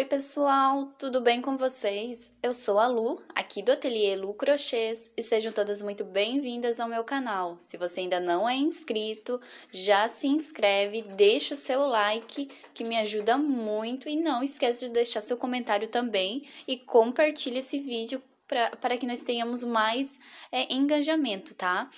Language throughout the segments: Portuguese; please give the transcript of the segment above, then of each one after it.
Oi, pessoal, tudo bem com vocês? Eu sou a Lu, aqui do Ateliê Lu Crochês, e sejam todas muito bem-vindas ao meu canal. Se você ainda não é inscrito, já se inscreve, deixa o seu like, que me ajuda muito, e não esquece de deixar seu comentário também e compartilha esse vídeo para que nós tenhamos mais é, engajamento, tá?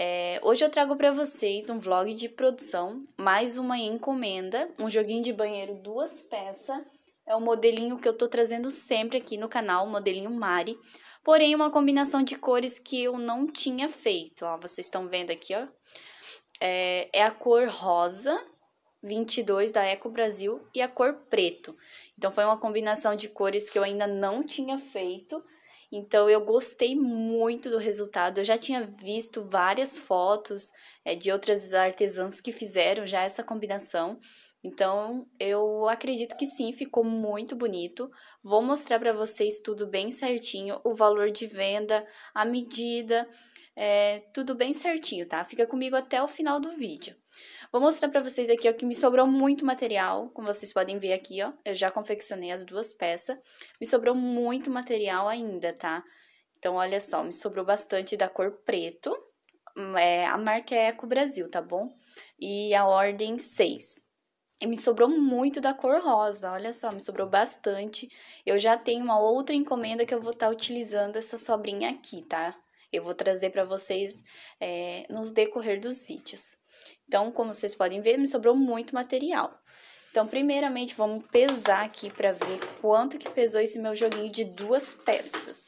É, hoje eu trago para vocês um vlog de produção, mais uma encomenda, um joguinho de banheiro duas peças é o modelinho que eu tô trazendo sempre aqui no canal, o modelinho Mari. Porém, uma combinação de cores que eu não tinha feito, ó. Vocês estão vendo aqui, ó. É, é a cor rosa, 22 da Eco Brasil, e a cor preto. Então, foi uma combinação de cores que eu ainda não tinha feito. Então, eu gostei muito do resultado. Eu já tinha visto várias fotos é, de outras artesãs que fizeram já essa combinação. Então, eu acredito que sim, ficou muito bonito. Vou mostrar para vocês tudo bem certinho, o valor de venda, a medida, é, tudo bem certinho, tá? Fica comigo até o final do vídeo. Vou mostrar para vocês aqui, ó, que me sobrou muito material, como vocês podem ver aqui, ó, eu já confeccionei as duas peças, me sobrou muito material ainda, tá? Então, olha só, me sobrou bastante da cor preto, é, a marca é Eco Brasil, tá bom? E a ordem 6. E me sobrou muito da cor rosa, olha só, me sobrou bastante. Eu já tenho uma outra encomenda que eu vou estar tá utilizando essa sobrinha aqui, tá? Eu vou trazer para vocês é, no decorrer dos vídeos. Então, como vocês podem ver, me sobrou muito material. Então, primeiramente, vamos pesar aqui para ver quanto que pesou esse meu joguinho de duas peças.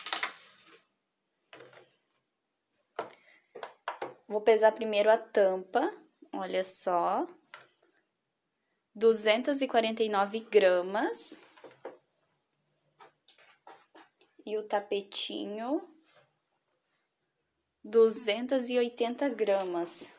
Vou pesar primeiro a tampa, olha só. 249 gramas. E o tapetinho, 280 gramas.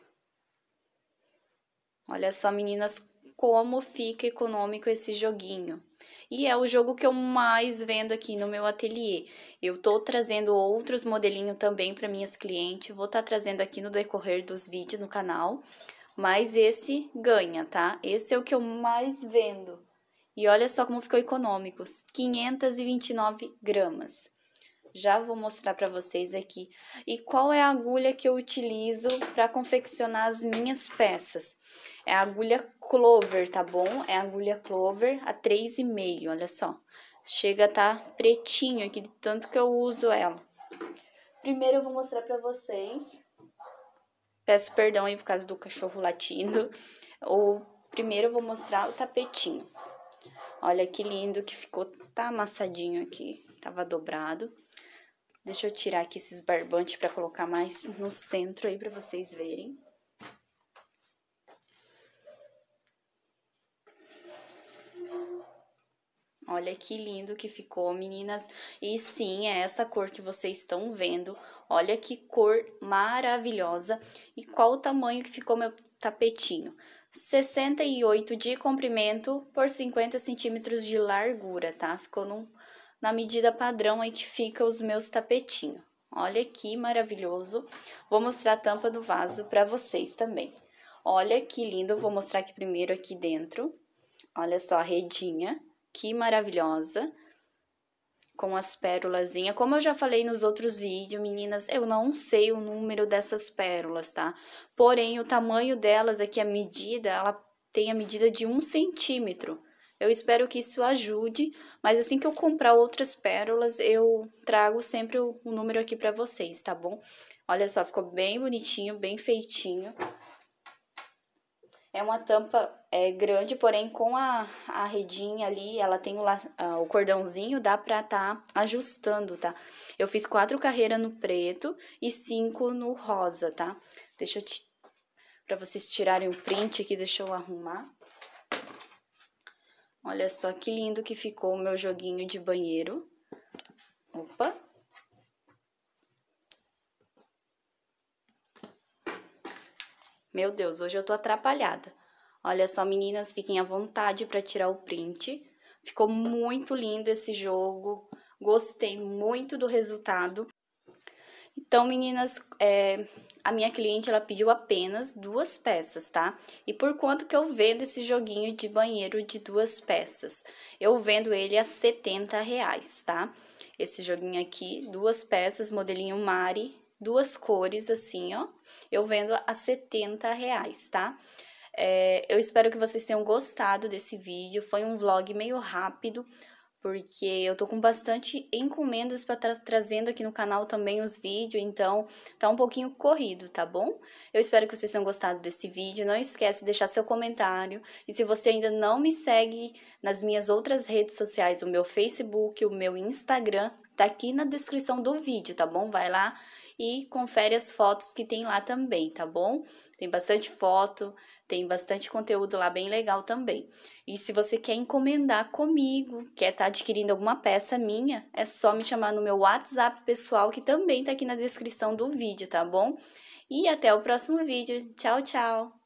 Olha só, meninas, como fica econômico esse joguinho. E é o jogo que eu mais vendo aqui no meu ateliê. Eu tô trazendo outros modelinhos também para minhas clientes, vou estar tá trazendo aqui no decorrer dos vídeos no canal. Mas esse ganha, tá? Esse é o que eu mais vendo. E olha só como ficou econômico, 529 gramas. Já vou mostrar para vocês aqui. E qual é a agulha que eu utilizo para confeccionar as minhas peças? É a agulha Clover, tá bom? É a agulha Clover a 3,5, olha só. Chega a tá pretinho aqui, de tanto que eu uso ela. Primeiro eu vou mostrar para vocês Peço perdão aí por causa do cachorro latindo. O primeiro eu vou mostrar o tapetinho. Olha que lindo que ficou, tá amassadinho aqui, tava dobrado. Deixa eu tirar aqui esses barbantes para colocar mais no centro aí para vocês verem. Olha que lindo que ficou, meninas. E sim, é essa cor que vocês estão vendo. Olha que cor maravilhosa. E qual o tamanho que ficou meu tapetinho? 68 de comprimento por 50 centímetros de largura, tá? Ficou num, na medida padrão aí que fica os meus tapetinhos. Olha que maravilhoso. Vou mostrar a tampa do vaso para vocês também. Olha que lindo, vou mostrar aqui primeiro aqui dentro. Olha só a redinha. Que maravilhosa, com as pérolazinhas. Como eu já falei nos outros vídeos, meninas, eu não sei o número dessas pérolas, tá? Porém, o tamanho delas aqui, é a medida, ela tem a medida de um centímetro. Eu espero que isso ajude, mas assim que eu comprar outras pérolas, eu trago sempre o, o número aqui para vocês, tá bom? Olha só, ficou bem bonitinho, bem feitinho. É uma tampa é, grande, porém com a, a redinha ali, ela tem o, o cordãozinho, dá pra tá ajustando, tá? Eu fiz quatro carreiras no preto e cinco no rosa, tá? Deixa eu... Pra vocês tirarem o print aqui, deixa eu arrumar. Olha só que lindo que ficou o meu joguinho de banheiro. Opa! Meu Deus, hoje eu tô atrapalhada. Olha só, meninas, fiquem à vontade para tirar o print. Ficou muito lindo esse jogo. Gostei muito do resultado. Então, meninas, é, a minha cliente ela pediu apenas duas peças, tá? E por quanto que eu vendo esse joguinho de banheiro de duas peças? Eu vendo ele a 70 reais, tá? Esse joguinho aqui, duas peças, modelinho Mari, duas cores assim, ó. Eu vendo a 70 reais, tá? É, eu espero que vocês tenham gostado desse vídeo. Foi um vlog meio rápido, porque eu tô com bastante encomendas para estar tá trazendo aqui no canal também os vídeos, então tá um pouquinho corrido, tá bom? Eu espero que vocês tenham gostado desse vídeo, não esquece de deixar seu comentário, e se você ainda não me segue nas minhas outras redes sociais, o meu Facebook, o meu Instagram, tá aqui na descrição do vídeo, tá bom? Vai lá e confere as fotos que tem lá também, tá bom? Tem bastante foto, tem bastante conteúdo lá bem legal também. E se você quer encomendar comigo, quer estar tá adquirindo alguma peça minha, é só me chamar no meu WhatsApp pessoal que também tá aqui na descrição do vídeo, tá bom? E até o próximo vídeo. Tchau, tchau!